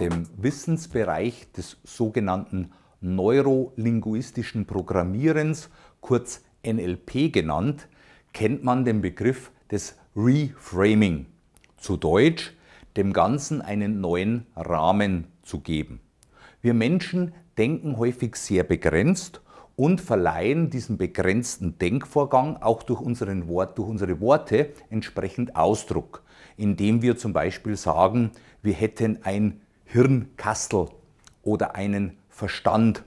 dem Wissensbereich des sogenannten neurolinguistischen Programmierens, kurz NLP genannt, kennt man den Begriff des Reframing, zu Deutsch dem Ganzen einen neuen Rahmen zu geben. Wir Menschen denken häufig sehr begrenzt und verleihen diesem begrenzten Denkvorgang auch durch, unseren Wort, durch unsere Worte entsprechend Ausdruck, indem wir zum Beispiel sagen, wir hätten ein Hirnkastel oder einen Verstand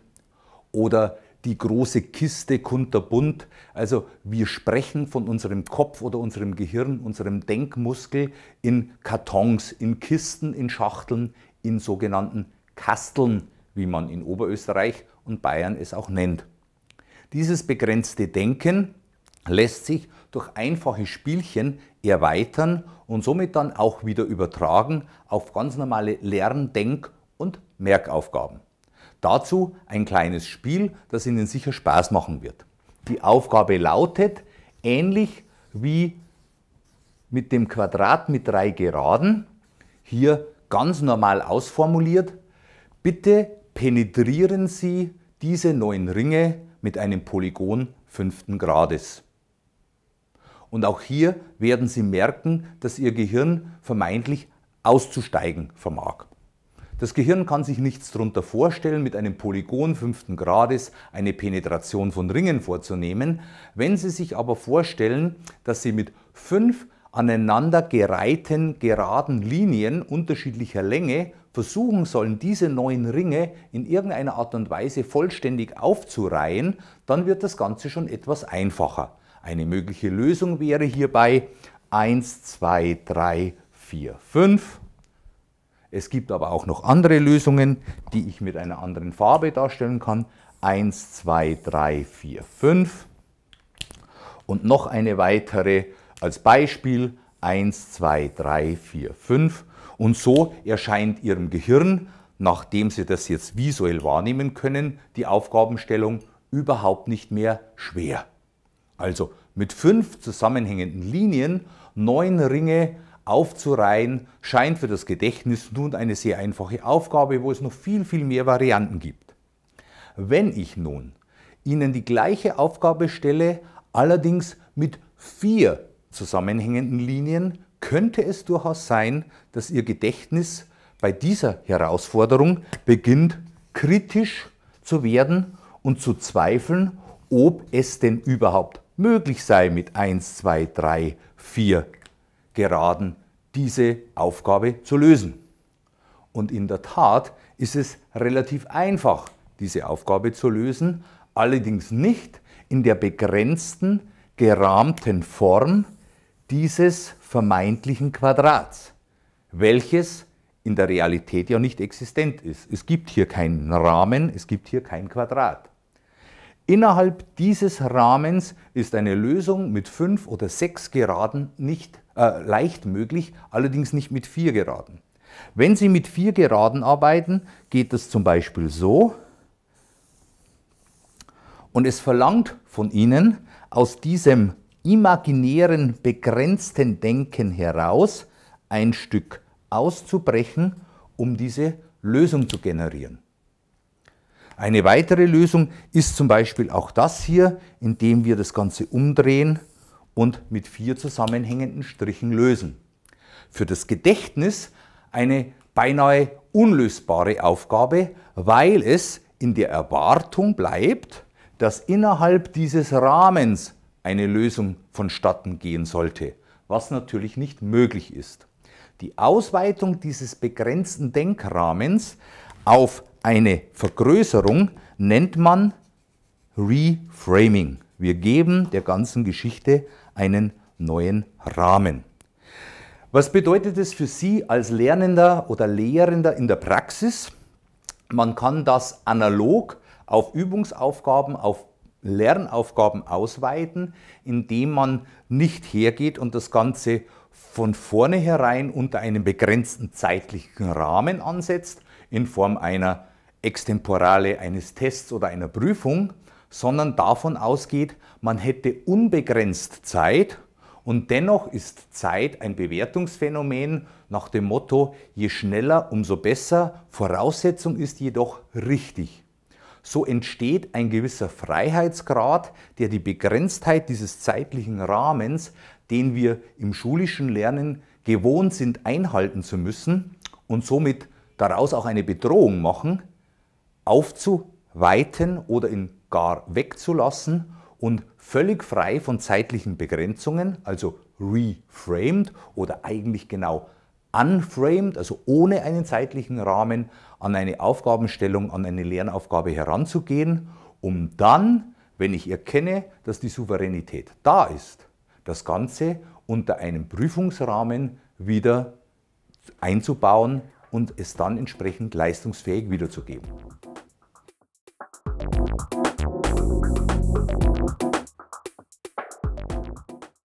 oder die große Kiste kunterbunt. Also wir sprechen von unserem Kopf oder unserem Gehirn, unserem Denkmuskel in Kartons, in Kisten, in Schachteln, in sogenannten Kasteln, wie man in Oberösterreich und Bayern es auch nennt. Dieses begrenzte Denken lässt sich durch einfache Spielchen erweitern und somit dann auch wieder übertragen auf ganz normale Lern-, Denk- und Merkaufgaben. Dazu ein kleines Spiel, das Ihnen sicher Spaß machen wird. Die Aufgabe lautet, ähnlich wie mit dem Quadrat mit drei Geraden, hier ganz normal ausformuliert, bitte penetrieren Sie diese neuen Ringe mit einem Polygon fünften Grades. Und auch hier werden Sie merken, dass Ihr Gehirn vermeintlich auszusteigen vermag. Das Gehirn kann sich nichts darunter vorstellen, mit einem Polygon fünften Grades eine Penetration von Ringen vorzunehmen. Wenn Sie sich aber vorstellen, dass Sie mit fünf aneinander gereihten geraden Linien unterschiedlicher Länge versuchen sollen, diese neuen Ringe in irgendeiner Art und Weise vollständig aufzureihen, dann wird das Ganze schon etwas einfacher. Eine mögliche Lösung wäre hierbei 1, 2, 3, 4, 5. Es gibt aber auch noch andere Lösungen, die ich mit einer anderen Farbe darstellen kann. 1, 2, 3, 4, 5. Und noch eine weitere als Beispiel 1, 2, 3, 4, 5. Und so erscheint Ihrem Gehirn, nachdem Sie das jetzt visuell wahrnehmen können, die Aufgabenstellung überhaupt nicht mehr schwer also mit fünf zusammenhängenden Linien, neun Ringe aufzureihen, scheint für das Gedächtnis nun eine sehr einfache Aufgabe, wo es noch viel, viel mehr Varianten gibt. Wenn ich nun Ihnen die gleiche Aufgabe stelle, allerdings mit vier zusammenhängenden Linien, könnte es durchaus sein, dass Ihr Gedächtnis bei dieser Herausforderung beginnt kritisch zu werden und zu zweifeln, ob es denn überhaupt möglich sei, mit 1, 2, 3, 4 Geraden diese Aufgabe zu lösen. Und in der Tat ist es relativ einfach, diese Aufgabe zu lösen, allerdings nicht in der begrenzten, gerahmten Form dieses vermeintlichen Quadrats, welches in der Realität ja nicht existent ist. Es gibt hier keinen Rahmen, es gibt hier kein Quadrat. Innerhalb dieses Rahmens ist eine Lösung mit fünf oder sechs Geraden nicht, äh, leicht möglich, allerdings nicht mit vier Geraden. Wenn Sie mit vier Geraden arbeiten, geht das zum Beispiel so. Und es verlangt von Ihnen aus diesem imaginären, begrenzten Denken heraus ein Stück auszubrechen, um diese Lösung zu generieren. Eine weitere Lösung ist zum Beispiel auch das hier, indem wir das Ganze umdrehen und mit vier zusammenhängenden Strichen lösen. Für das Gedächtnis eine beinahe unlösbare Aufgabe, weil es in der Erwartung bleibt, dass innerhalb dieses Rahmens eine Lösung vonstatten gehen sollte, was natürlich nicht möglich ist. Die Ausweitung dieses begrenzten Denkrahmens auf eine Vergrößerung nennt man Reframing. Wir geben der ganzen Geschichte einen neuen Rahmen. Was bedeutet es für Sie als Lernender oder Lehrender in der Praxis? Man kann das analog auf Übungsaufgaben, auf Lernaufgaben ausweiten, indem man nicht hergeht und das Ganze von vorne unter einem begrenzten zeitlichen Rahmen ansetzt, in Form einer Extemporale eines Tests oder einer Prüfung, sondern davon ausgeht, man hätte unbegrenzt Zeit und dennoch ist Zeit ein Bewertungsphänomen nach dem Motto, je schneller, umso besser, Voraussetzung ist jedoch richtig. So entsteht ein gewisser Freiheitsgrad, der die Begrenztheit dieses zeitlichen Rahmens, den wir im schulischen Lernen gewohnt sind einhalten zu müssen und somit daraus auch eine Bedrohung machen, aufzuweiten oder ihn gar wegzulassen und völlig frei von zeitlichen Begrenzungen, also reframed oder eigentlich genau unframed, also ohne einen zeitlichen Rahmen, an eine Aufgabenstellung, an eine Lernaufgabe heranzugehen, um dann, wenn ich erkenne, dass die Souveränität da ist, das Ganze unter einem Prüfungsrahmen wieder einzubauen, und es dann entsprechend leistungsfähig wiederzugeben.